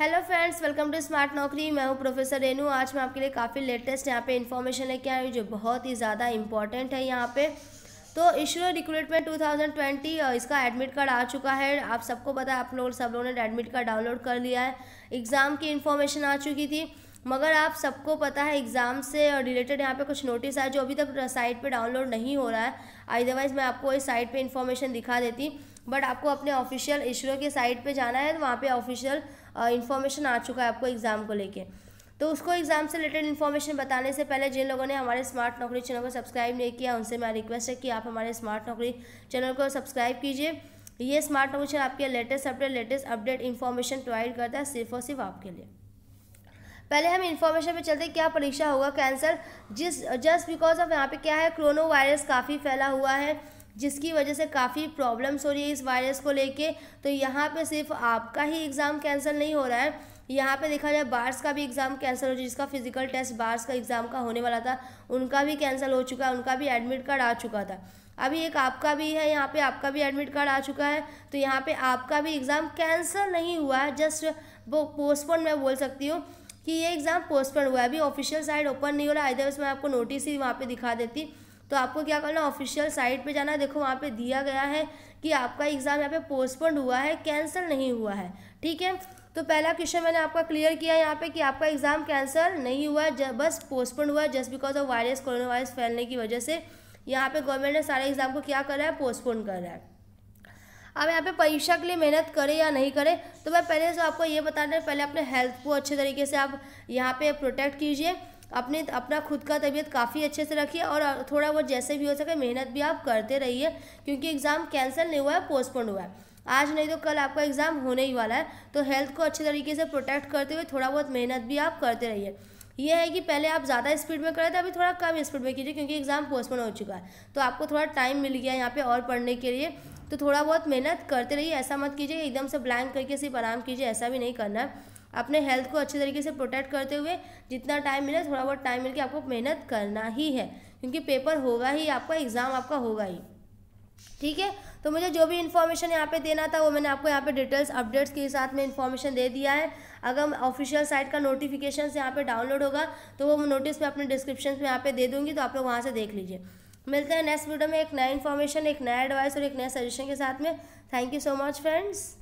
hello friends welcome to smart Naukri मैं हूं professor Renu आज मैं आपके लिए काफ़ी लेटेस्ट यहाँ पे इन्फॉर्मेशन लेके आई हूँ जो बहुत ही ज़्यादा इंपॉर्टेंट है यहाँ पे तो इसरो रिक्रूटमेंट 2020 इसका एडमिट कार्ड आ चुका है आप सबको पता है आप लोग सब लोगों ने एडमिट कार्ड डाउनलोड कर लिया है एग्ज़ाम की इन्फॉर्मेशन आ चुकी थी मगर आप सबको पता है एग्ज़ाम से रिलेटेड यहाँ पे कुछ नोटिस आया जो अभी तक साइट पे डाउनलोड नहीं हो रहा है अदरवाइज़ मैं आपको इस साइट पे इन्फॉर्मेशन दिखा देती बट आपको अपने ऑफिशियल इसरो के साइट पे जाना है तो वहाँ पे ऑफिशियल इन्फॉर्मेशन आ चुका है आपको एग्ज़ाम को लेके तो उसको एग्जाम से रिलेटेड इन्फॉर्मेशन बताने से पहले जिन लोगों ने हमारे स्मार्ट नौकरी चैनल को सब्सक्राइब नहीं किया उनसे मैं रिक्वेस्ट है कि आप हमारे स्मार्ट नौकरी चैनल को सब्सक्राइब कीजिए ये स्मार्ट नौकरी चैनल आपके latest update latest update information provide करता है सिर्फ और सिर्फ आपके लिए पहले हम इन्फॉर्मेशन पे चलते हैं क्या परीक्षा होगा कैंसर जिस जस्ट बिकॉज ऑफ यहाँ पे क्या है क्रोनो वायरस काफ़ी फैला हुआ है जिसकी वजह से काफ़ी प्रॉब्लम्स हो रही है इस वायरस को लेके तो यहाँ पे सिर्फ आपका ही एग्ज़ाम कैंसिल नहीं हो रहा है यहाँ पे देखा जाए बार्स का भी एग्ज़ाम कैंसिल हो चुका जिसका फिजिकल टेस्ट बार्स का एग्ज़ाम का होने वाला था उनका भी कैंसिल हो चुका है उनका भी एडमिट कार्ड आ चुका था अभी एक आपका भी है यहाँ पे आपका भी एडमिट कार्ड आ चुका है तो यहाँ पे आपका भी एग्ज़ाम कैंसिल नहीं हुआ है जस्ट वो पोस्टपोन मैं बोल सकती हूँ कि ये एग्ज़ाम पोस्टपोन हुआ है अभी ऑफिशियल साइड ओपन नहीं हो रहा है अदरवाइज मैं आपको नोटिस ही वहाँ पर दिखा देती तो आपको क्या करना ऑफिशियल साइट पे जाना देखो वहाँ पे दिया गया है कि आपका एग्ज़ाम यहाँ पे पोस्टपोन हुआ है कैंसिल नहीं हुआ है ठीक है तो पहला क्वेश्चन मैंने आपका क्लियर किया यहाँ पे कि आपका एग्ज़ाम कैंसिल नहीं हुआ है बस पोस्टपोन हुआ है just because of virus corona virus फैलने की वजह से यहाँ पे गवर्नमेंट ने सारे एग्ज़ाम को क्या करा है पोस्टपोन कर रहा है अब यहाँ पे परीक्षा के लिए मेहनत करें या नहीं करें तो मैं पहले से आपको ये बता दें पहले अपने हेल्थ को अच्छे तरीके से आप यहाँ पे प्रोटेक्ट कीजिए अपने अपना खुद का तबीयत काफ़ी अच्छे से रखिए और थोड़ा बहुत जैसे भी हो सके मेहनत भी आप करते रहिए क्योंकि एग्ज़ाम कैंसिल नहीं हुआ है पोस्टपोन हुआ है आज नहीं तो कल आपका एग्ज़ाम होने ही वाला है तो हेल्थ को अच्छे तरीके से प्रोटेक्ट करते हुए थोड़ा बहुत मेहनत भी आप करते रहिए यह है कि पहले आप ज़्यादा स्पीड में करें तो अभी थोड़ा कम स्पीड में कीजिए क्योंकि एग्ज़ाम पोस्टपोन हो चुका है तो आपको थोड़ा टाइम मिल गया यहाँ पर और पढ़ने के लिए तो थोड़ा बहुत मेहनत करते रहिए ऐसा मत कीजिए एकदम से ब्लैंक करके सिर्फ आराम कीजिए ऐसा भी नहीं करना है अपने हेल्थ को अच्छे तरीके से प्रोटेक्ट करते हुए जितना टाइम मिले थोड़ा बहुत टाइम मिल के आपको मेहनत करना ही है क्योंकि पेपर होगा ही आपका एग्ज़ाम आपका होगा ही ठीक है तो मुझे जो भी इन्फॉर्मेशन यहाँ पे देना था वो मैंने आपको यहाँ पे डिटेल्स अपडेट्स के साथ में इन्फॉर्मेशन दे दिया है अगर ऑफिशियल साइट का नोटिफिकेशन यहाँ पे डाउनलोड होगा तो वो नोटिस मैं अपने डिस्क्रिप्शन में यहाँ पे दे दूँगी तो आप लोग वहाँ से देख लीजिए मिलते हैं नेक्स्ट वीडियो में एक नया इन्फॉर्मेशन एक नया एडवाइस और एक नया सजेशन के साथ में thank you so much friends